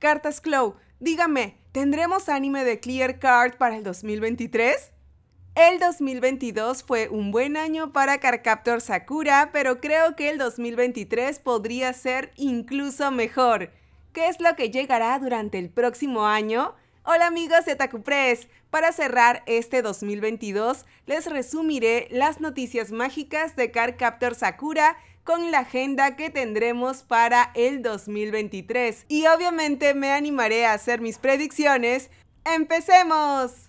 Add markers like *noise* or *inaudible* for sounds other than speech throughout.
Cartas Clow, dígame, ¿tendremos anime de Clear Card para el 2023? El 2022 fue un buen año para Carcaptor Sakura, pero creo que el 2023 podría ser incluso mejor. ¿Qué es lo que llegará durante el próximo año? Hola amigos de Para cerrar este 2022, les resumiré las noticias mágicas de Carcaptor Sakura con la agenda que tendremos para el 2023. Y obviamente me animaré a hacer mis predicciones. ¡Empecemos!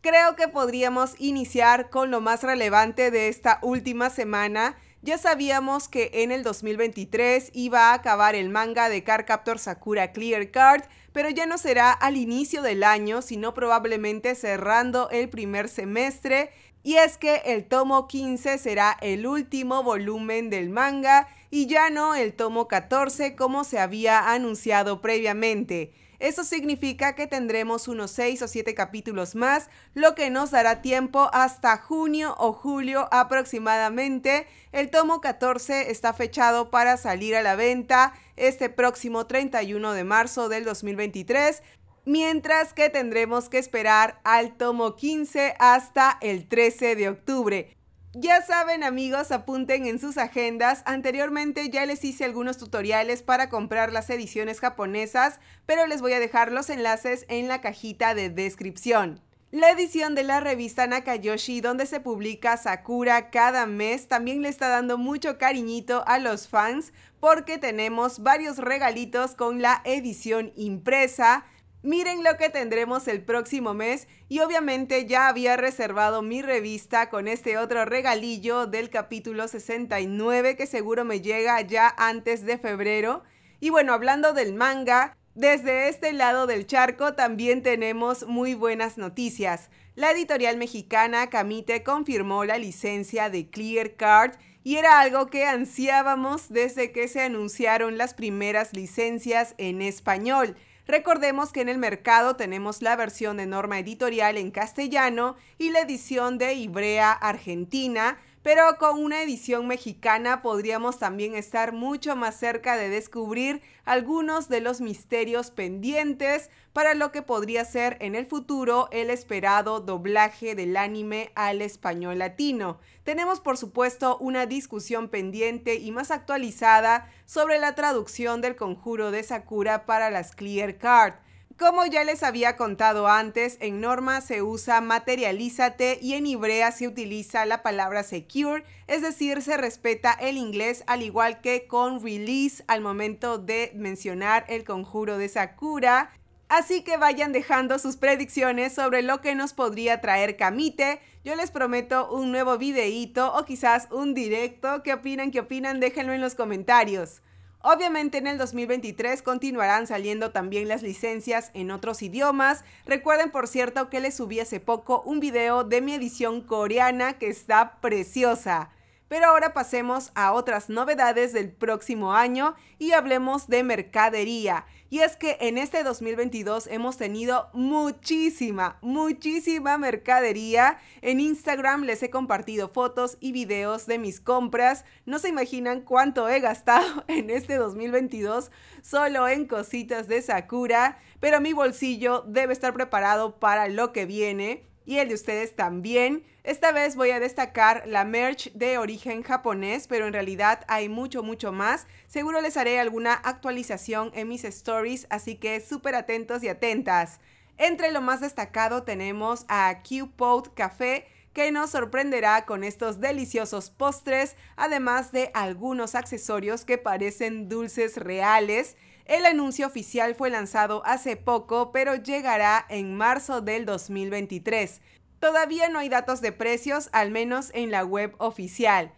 Creo que podríamos iniciar con lo más relevante de esta última semana. Ya sabíamos que en el 2023 iba a acabar el manga de Captor Sakura Clear Card, pero ya no será al inicio del año, sino probablemente cerrando el primer semestre. Y es que el tomo 15 será el último volumen del manga y ya no el tomo 14 como se había anunciado previamente. Eso significa que tendremos unos 6 o 7 capítulos más, lo que nos dará tiempo hasta junio o julio aproximadamente. El tomo 14 está fechado para salir a la venta este próximo 31 de marzo del 2023, mientras que tendremos que esperar al tomo 15 hasta el 13 de octubre. Ya saben amigos, apunten en sus agendas. Anteriormente ya les hice algunos tutoriales para comprar las ediciones japonesas, pero les voy a dejar los enlaces en la cajita de descripción. La edición de la revista Nakayoshi, donde se publica Sakura cada mes, también le está dando mucho cariñito a los fans porque tenemos varios regalitos con la edición impresa, Miren lo que tendremos el próximo mes y obviamente ya había reservado mi revista con este otro regalillo del capítulo 69 que seguro me llega ya antes de febrero. Y bueno, hablando del manga, desde este lado del charco también tenemos muy buenas noticias. La editorial mexicana Camite confirmó la licencia de Clear Card y era algo que ansiábamos desde que se anunciaron las primeras licencias en español. Recordemos que en el mercado tenemos la versión de norma editorial en castellano y la edición de Ibrea Argentina, pero con una edición mexicana podríamos también estar mucho más cerca de descubrir algunos de los misterios pendientes para lo que podría ser en el futuro el esperado doblaje del anime al español latino. Tenemos por supuesto una discusión pendiente y más actualizada sobre la traducción del conjuro de Sakura para las Clear Card como ya les había contado antes, en Norma se usa materialízate y en Ibrea se utiliza la palabra secure, es decir, se respeta el inglés al igual que con release al momento de mencionar el conjuro de Sakura. Así que vayan dejando sus predicciones sobre lo que nos podría traer Kamite. Yo les prometo un nuevo videíto o quizás un directo. ¿Qué opinan? ¿Qué opinan? Déjenlo en los comentarios. Obviamente en el 2023 continuarán saliendo también las licencias en otros idiomas. Recuerden por cierto que les subí hace poco un video de mi edición coreana que está preciosa. Pero ahora pasemos a otras novedades del próximo año y hablemos de mercadería. Y es que en este 2022 hemos tenido muchísima, muchísima mercadería. En Instagram les he compartido fotos y videos de mis compras. No se imaginan cuánto he gastado *laughs* en este 2022 solo en cositas de Sakura, pero mi bolsillo debe estar preparado para lo que viene y el de ustedes también. Esta vez voy a destacar la merch de origen japonés, pero en realidad hay mucho, mucho más. Seguro les haré alguna actualización en mis stories, así que súper atentos y atentas. Entre lo más destacado tenemos a q Café, que nos sorprenderá con estos deliciosos postres, además de algunos accesorios que parecen dulces reales el anuncio oficial fue lanzado hace poco, pero llegará en marzo del 2023. Todavía no hay datos de precios, al menos en la web oficial.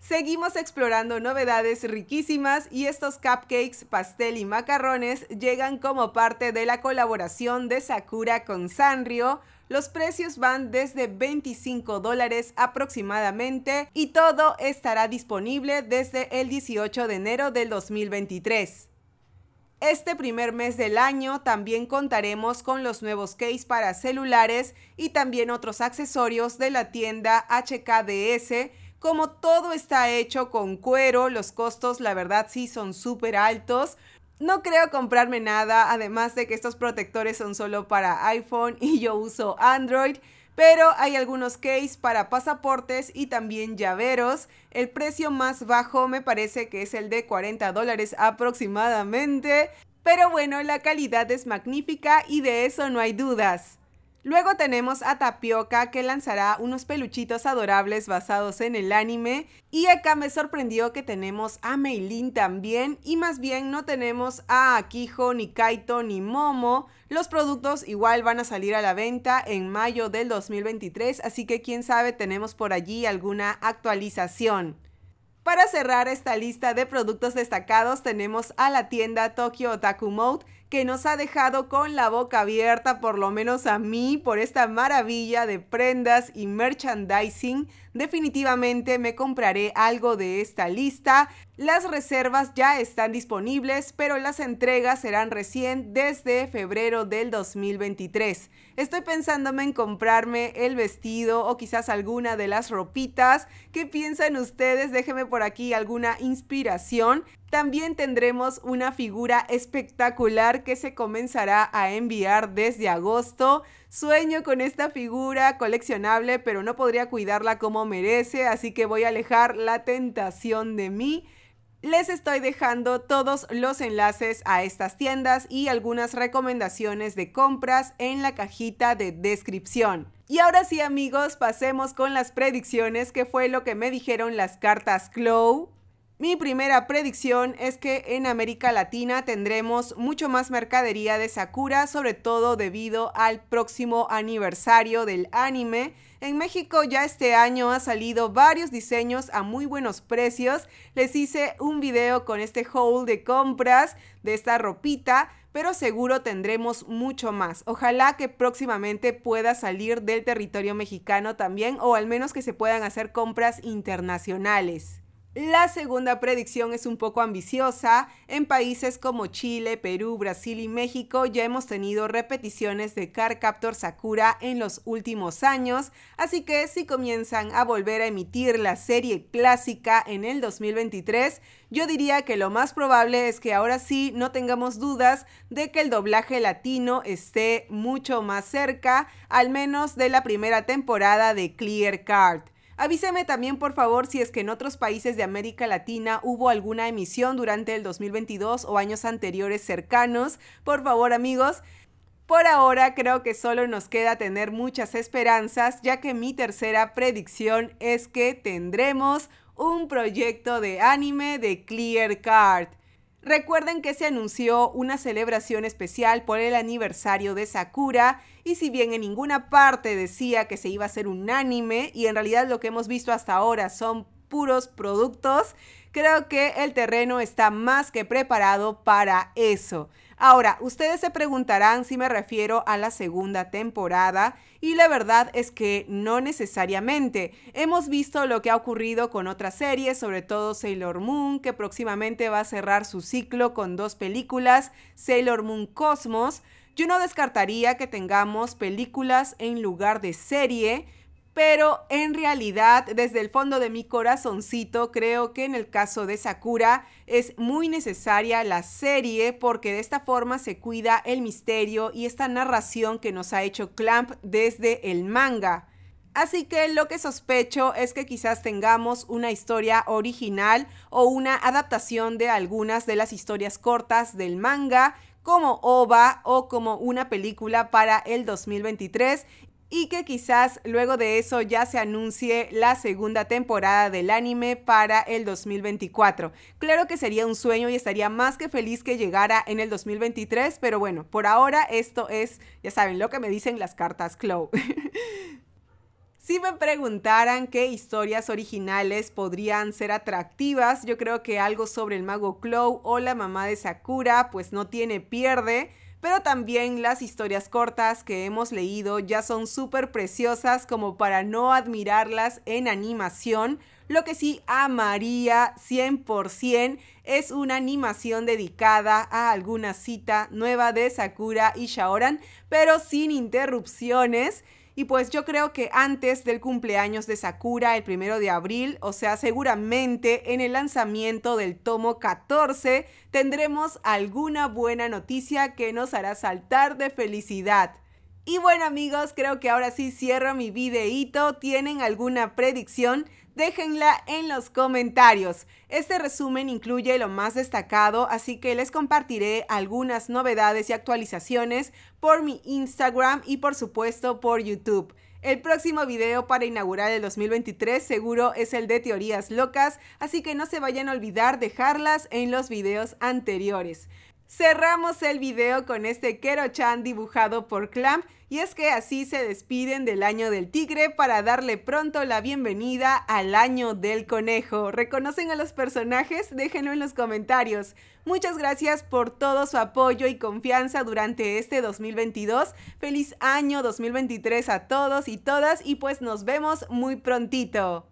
Seguimos explorando novedades riquísimas y estos cupcakes, pastel y macarrones llegan como parte de la colaboración de Sakura con Sanrio. Los precios van desde 25 dólares aproximadamente y todo estará disponible desde el 18 de enero del 2023. Este primer mes del año también contaremos con los nuevos case para celulares y también otros accesorios de la tienda HKDS. Como todo está hecho con cuero, los costos la verdad sí son súper altos. No creo comprarme nada, además de que estos protectores son solo para iPhone y yo uso Android pero hay algunos case para pasaportes y también llaveros. El precio más bajo me parece que es el de 40 dólares aproximadamente, pero bueno, la calidad es magnífica y de eso no hay dudas. Luego tenemos a Tapioca que lanzará unos peluchitos adorables basados en el anime. Y acá me sorprendió que tenemos a Meilin también y más bien no tenemos a Akiho, ni Kaito, ni Momo. Los productos igual van a salir a la venta en mayo del 2023, así que quién sabe tenemos por allí alguna actualización. Para cerrar esta lista de productos destacados tenemos a la tienda Tokyo Otaku Mode que nos ha dejado con la boca abierta, por lo menos a mí, por esta maravilla de prendas y merchandising. Definitivamente me compraré algo de esta lista. Las reservas ya están disponibles, pero las entregas serán recién desde febrero del 2023. Estoy pensándome en comprarme el vestido o quizás alguna de las ropitas. ¿Qué piensan ustedes? Déjenme por aquí alguna inspiración. También tendremos una figura espectacular que se comenzará a enviar desde agosto. Sueño con esta figura coleccionable, pero no podría cuidarla como merece, así que voy a alejar la tentación de mí. Les estoy dejando todos los enlaces a estas tiendas y algunas recomendaciones de compras en la cajita de descripción. Y ahora sí amigos, pasemos con las predicciones, que fue lo que me dijeron las cartas Clow mi primera predicción es que en América Latina tendremos mucho más mercadería de Sakura, sobre todo debido al próximo aniversario del anime. En México ya este año ha salido varios diseños a muy buenos precios. Les hice un video con este haul de compras de esta ropita, pero seguro tendremos mucho más. Ojalá que próximamente pueda salir del territorio mexicano también o al menos que se puedan hacer compras internacionales. La segunda predicción es un poco ambiciosa. En países como Chile, Perú, Brasil y México ya hemos tenido repeticiones de Car Captor Sakura en los últimos años, así que si comienzan a volver a emitir la serie clásica en el 2023, yo diría que lo más probable es que ahora sí no tengamos dudas de que el doblaje latino esté mucho más cerca, al menos de la primera temporada de Clear Card. Avíseme también, por favor, si es que en otros países de América Latina hubo alguna emisión durante el 2022 o años anteriores cercanos. Por favor, amigos. Por ahora creo que solo nos queda tener muchas esperanzas, ya que mi tercera predicción es que tendremos un proyecto de anime de Clear Card. Recuerden que se anunció una celebración especial por el aniversario de Sakura y si bien en ninguna parte decía que se iba a hacer un anime y en realidad lo que hemos visto hasta ahora son puros productos, creo que el terreno está más que preparado para eso. Ahora, ustedes se preguntarán si me refiero a la segunda temporada y la verdad es que no necesariamente. Hemos visto lo que ha ocurrido con otras series, sobre todo Sailor Moon, que próximamente va a cerrar su ciclo con dos películas, Sailor Moon Cosmos. Yo no descartaría que tengamos películas en lugar de serie pero en realidad desde el fondo de mi corazoncito creo que en el caso de Sakura es muy necesaria la serie porque de esta forma se cuida el misterio y esta narración que nos ha hecho Clamp desde el manga. Así que lo que sospecho es que quizás tengamos una historia original o una adaptación de algunas de las historias cortas del manga como OVA o como una película para el 2023 y que quizás luego de eso ya se anuncie la segunda temporada del anime para el 2024. Claro que sería un sueño y estaría más que feliz que llegara en el 2023, pero bueno, por ahora esto es, ya saben, lo que me dicen las cartas Chloe. *laughs* Si me preguntaran qué historias originales podrían ser atractivas, yo creo que algo sobre el mago Chloe o la mamá de Sakura, pues no tiene pierde pero también las historias cortas que hemos leído ya son súper preciosas como para no admirarlas en animación. Lo que sí amaría 100% es una animación dedicada a alguna cita nueva de Sakura y Shaoran, pero sin interrupciones. Y pues yo creo que antes del cumpleaños de Sakura, el primero de abril, o sea, seguramente en el lanzamiento del tomo 14, tendremos alguna buena noticia que nos hará saltar de felicidad. Y bueno amigos, creo que ahora sí cierro mi videíto. ¿Tienen alguna predicción? Déjenla en los comentarios. Este resumen incluye lo más destacado, así que les compartiré algunas novedades y actualizaciones por mi Instagram y por supuesto por YouTube. El próximo video para inaugurar el 2023 seguro es el de teorías locas, así que no se vayan a olvidar dejarlas en los videos anteriores. Cerramos el video con este Kerochan chan dibujado por Clamp y es que así se despiden del año del tigre para darle pronto la bienvenida al año del conejo. ¿Reconocen a los personajes? Déjenlo en los comentarios. Muchas gracias por todo su apoyo y confianza durante este 2022. Feliz año 2023 a todos y todas y pues nos vemos muy prontito.